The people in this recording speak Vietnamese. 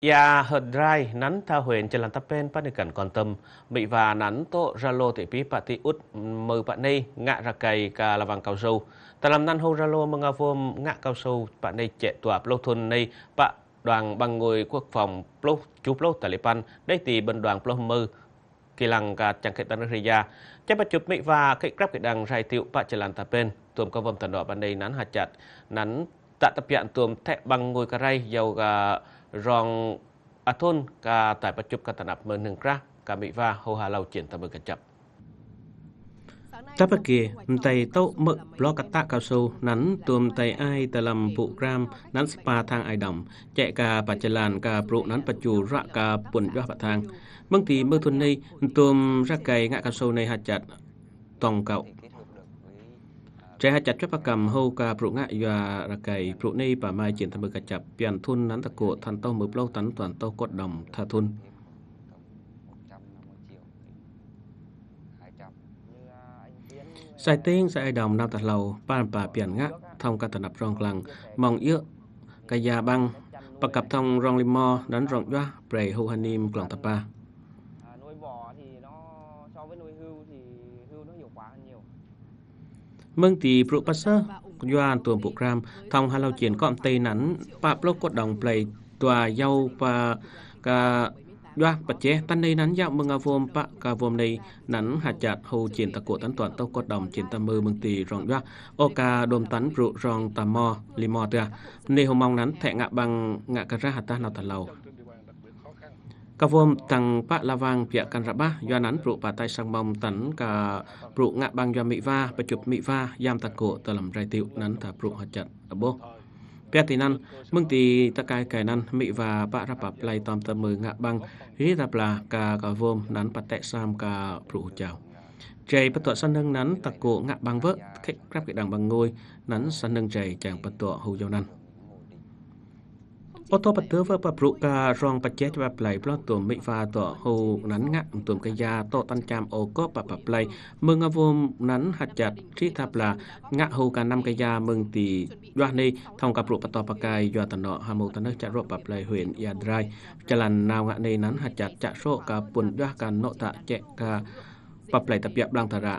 Ia rai nắn tha huyền trên lan tapen bắt cần quan tâm bị và nắn tô ralo thị pí pati út mờ bạn này ngạ ra cây cả là vàng cao sâu ta làm năn hô ralo măng vôm ngạ cao sâu bạn này chạy tòa plô thôn này bạn đoàn bằng người quốc phòng plô chú plô taliban đây thì bên đoàn plô mơ kỳ lăng cả chẳng kể tân ria chắc bắt chụp mỹ và cái grab cái đằng rai tiêu bạn trên lan tapen tuồng cao vầm thần đỏ bạn này nắn hạt chặt nắn tak tepian tuam tek bang ngoi karai yau ga rong athon ka tại bắt chụp ka tanap mơ nâng kra ka mỹ va hô hà lau triển tâm ka chập Tapa kia, tay tâu mực lo cắt tạ cao su, nắn tuồm tay ai tà lầm vụ gram, nắn spa thang ai đồng, chạy cả bà chà làn cả brụ nắn bà chù rạ cả bụn ra bà thang. Mâng thì mơ thuần này, tuồm ra cày ngã cao su này hạt chặt, tòng cậu Trẻ hạt chặt cho bà cầm hô ca brụ ngã và ra cày brụ ni bà mai chuyển thầm cả chập biển thun nắn tạc cổ thành tàu mập lâu tấn toàn tàu cốt đồng tha thun. Sai tiếng sai đồng nam tạc lầu bàn bà biển ngã thông ca tần nập rong lăng mong yếu cây già băng bà cặp thông rong limo đánh rong doa bảy hô hanim lòng tạp ba. Mừng tí vụ bắt sơ, doan tuồng bộ gram, thông hà lao chiến cọm tây nắn, bạp lô cột đồng play tòa dâu và cả đoa bạch chế tan đây nắn dạo mừng à vôm bạ cả vôm này nắn hạt chặt hầu chiến tạc cổ tán toàn tàu cột đồng chiến tâm mơ mừng tì rong đoa ô ca đồm tán rượu rong tà mò lì mò tựa nê hôm mong nắn thẹ ngạ bằng ngạ cả ra hạt ta nào tà lâu Cả vôm tăng bạ la vàng phía can rạp ba, doan án rượu bà tay sang mong tấn cả pru ngạ bang doan mỹ va, bà chụp mỹ va, giam tạc cổ tờ lầm rai tiệu nắn thả pru hạt trận ở bố. Phía tì năn, mừng tì ta cài cài năn, mỹ và bạ rạp bạp lay tòm tờ mười ngạ bang, rí rạp là cả cả vôm nắn bà tẹ sam cả pru chào. Trời bà tọa sân nâng nắn tạc cổ ngạ bang vỡ, khách rạp cái đằng bằng ngôi, nắn sân nâng trời chàng bà tọa hù dâu năn. โอตัวปัตเตอร์ฟ้าปะปลุกการองปัจเจกแบบไหลเพราะตัวไม่ฟ้าต่อหูนั้นงะตัวกยาต่อตันจามโอก็ปะปะไหลเมืองอาวมนั้นหัดจัดที่ทับลางะหูการนำกยาเมืองตีด้านในทองกับปลุกปะตอปะกายยอตันเนาะฮามูตันเนจะรบปะไหลเหวียนยาไรจลันนาวะในนั้นหัดจัดจะโชกับปุ่นด้วยการโนตะเจกกาปะไหลตะเปียบลังตระ